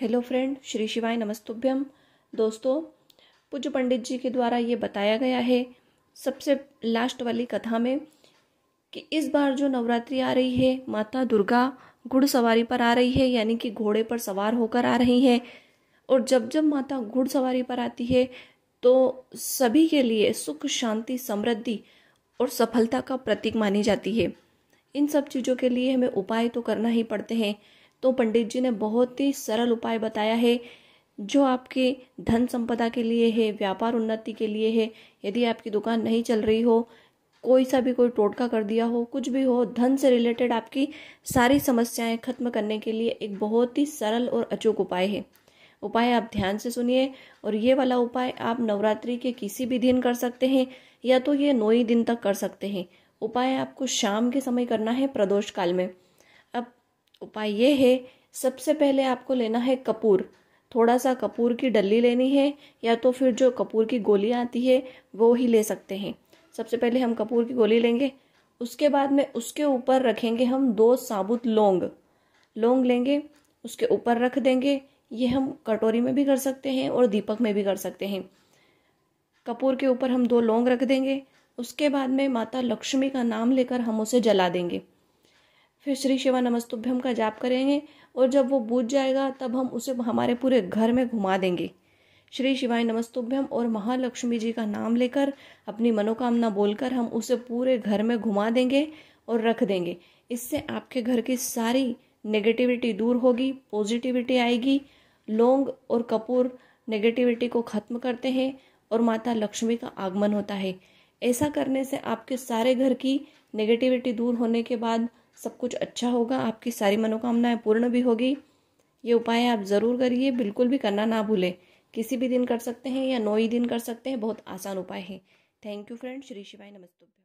hello friend Shri शिवाय नमस्तुभ्यम दोस्तों पूज्य पंडित जी के द्वारा ये बताया गया है सबसे लास्ट वाली कथा में कि इस बार जो नवरात्रि आ रही है माता दुर्गा घुड़ सवारी पर आ रही है यानी कि घोड़े पर सवार होकर आ रही हैं और जब जब माता घुड़ सवारी पर आती है तो सभी के लिए सुख शांति समृद्धि और सफलता का प्रतीक मानी जाती है इन सब चीज़ों के लिए हमें उपाय तो करना ही पड़ते हैं तो पंडित जी ने बहुत ही सरल उपाय बताया है जो आपके धन संपदा के लिए है व्यापार उन्नति के लिए है यदि आपकी दुकान नहीं चल रही हो कोई सा भी कोई टोटका कर दिया हो कुछ भी हो धन से रिलेटेड आपकी सारी समस्याएं खत्म करने के लिए एक बहुत ही सरल और अचूक उपाय है उपाय आप ध्यान से सुनिए और ये वाला उपाय आप नवरात्रि के किसी भी दिन कर सकते हैं या तो ये नौ ही दिन तक कर सकते हैं उपाय आपको शाम के समय करना है प्रदोष काल में उपाय ये है सबसे पहले आपको लेना है कपूर थोड़ा सा कपूर की डली लेनी है या तो फिर जो कपूर की गोली आती है वो ही ले सकते हैं सबसे पहले हम कपूर की गोली लेंगे उसके बाद में उसके ऊपर रखेंगे हम दो साबुत लौंग लौंग लेंगे उसके ऊपर रख देंगे ये हम कटोरी में भी कर सकते हैं और दीपक में भी कर सकते हैं कपूर के ऊपर हम दो लौंग रख देंगे उसके बाद में माता लक्ष्मी का नाम लेकर हम उसे जला देंगे फिर श्री शिवा नमस्तुभ्यम का जाप करेंगे और जब वो बूझ जाएगा तब हम उसे हमारे पूरे घर में घुमा देंगे श्री शिवाय नमस्तुभ्यम और महालक्ष्मी जी का नाम लेकर अपनी मनोकामना बोलकर हम उसे पूरे घर में घुमा देंगे और रख देंगे इससे आपके घर की सारी नेगेटिविटी दूर होगी पॉजिटिविटी आएगी लौंग और कपूर नेगेटिविटी को खत्म करते हैं और माता लक्ष्मी का आगमन होता है ऐसा करने से आपके सारे घर की नेगेटिविटी दूर होने के बाद सब कुछ अच्छा होगा आपकी सारी मनोकामनाएं पूर्ण भी होगी ये उपाय आप ज़रूर करिए बिल्कुल भी करना ना भूलें किसी भी दिन कर सकते हैं या नौ ही दिन कर सकते हैं बहुत आसान उपाय है थैंक यू फ्रेंड श्री शिवाय नमस्ते